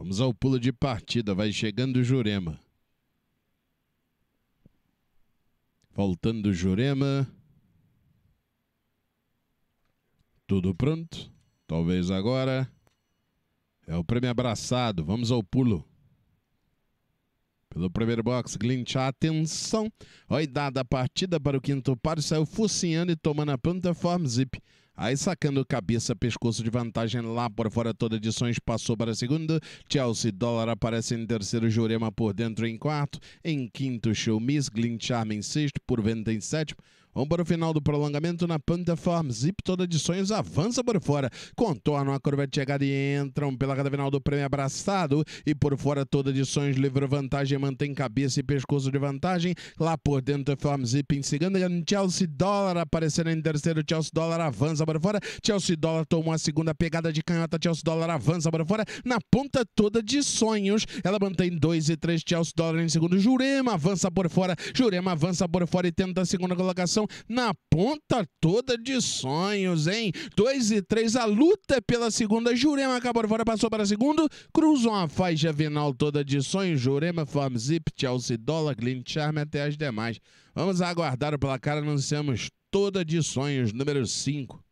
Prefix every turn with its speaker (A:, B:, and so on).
A: Vamos ao pulo de partida, vai chegando Jurema. Faltando Jurema. Tudo pronto? Talvez agora. É o prêmio abraçado, vamos ao pulo. Pelo primeiro box, Glint, atenção. Oi, dada a partida para o quinto par, saiu focinhando e tomando a plataforma Zip. Aí sacando cabeça, pescoço de vantagem lá por fora toda edições passou para segunda. Chelsea Dólar aparece em terceiro, Jurema por dentro em quarto. Em quinto, Show Miss, Glint Charm em sexto, por venda em sétimo. Vamos para o final do prolongamento na plataforma Zip toda de sonhos avança por fora, contornam a curva de chegada e entram pela cada final do prêmio abraçado e por fora toda de sonhos livre vantagem mantém cabeça e pescoço de vantagem lá por dentro Form Zip em segunda Chelsea Dólar aparecendo em terceiro Chelsea Dólar avança por fora Chelsea Dólar tomou a segunda pegada de canhota Chelsea Dólar avança por fora na ponta toda de sonhos ela mantém 2 e 3 Chelsea Dólar em segundo Jurema avança por fora Jurema avança por fora e tenta a segunda colocação na ponta toda de sonhos, hein? 2 e 3, a luta é pela segunda. Jurema acabou fora, passou para segundo. Cruzam a faixa final toda de sonhos. Jurema, Zip, Chelsea Dollar, Glint Charm até as demais. Vamos aguardar o placar, anunciamos toda de sonhos, número 5.